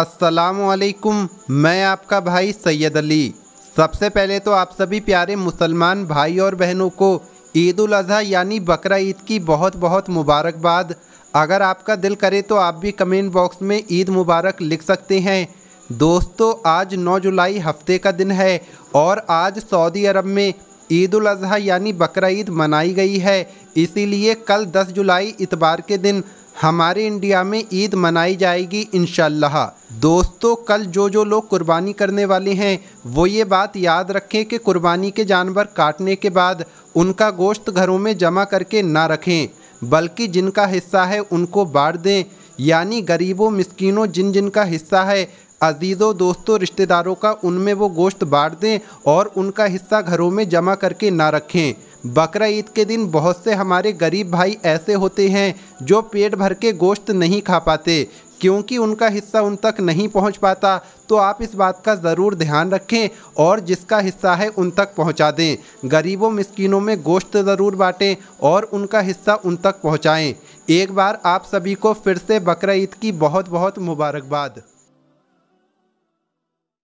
असलकुम मैं आपका भाई सैयद अली सबसे पहले तो आप सभी प्यारे मुसलमान भाई और बहनों को ईद उल अजहा यानी बकरा ईद की बहुत बहुत मुबारकबाद अगर आपका दिल करे तो आप भी कमेंट बॉक्स में ईद मुबारक लिख सकते हैं दोस्तों आज 9 जुलाई हफ्ते का दिन है और आज सऊदी अरब में ईद उल अजहा यानी बकरा ईद मनाई गई है इसीलिए कल 10 जुलाई इतवार के दिन हमारे इंडिया में ईद मनाई जाएगी इन दोस्तों कल जो जो लोग कुर्बानी करने वाले हैं वो ये बात याद रखें कि कुर्बानी के जानवर काटने के बाद उनका गोश्त घरों में जमा करके ना रखें बल्कि जिनका हिस्सा है उनको बांट दें यानी गरीबों मिस्किनों जिन जिनका हिस्सा है अजीज़ों दोस्तों रिश्तेदारों का उनमें वो गोश्त बांट दें और उनका हिस्सा घरों में जमा करके ना रखें बकरा ईद के दिन बहुत से हमारे गरीब भाई ऐसे होते हैं जो पेट भर के गोश्त नहीं खा पाते क्योंकि उनका हिस्सा उन तक नहीं पहुंच पाता तो आप इस बात का ज़रूर ध्यान रखें और जिसका हिस्सा है उन तक पहुंचा दें गरीबों मिस्किनों में गोश्त ज़रूर बांटें और उनका हिस्सा उन तक पहुंचाएं। एक बार आप सभी को फिर से बकर ईद की बहुत बहुत मुबारकबाद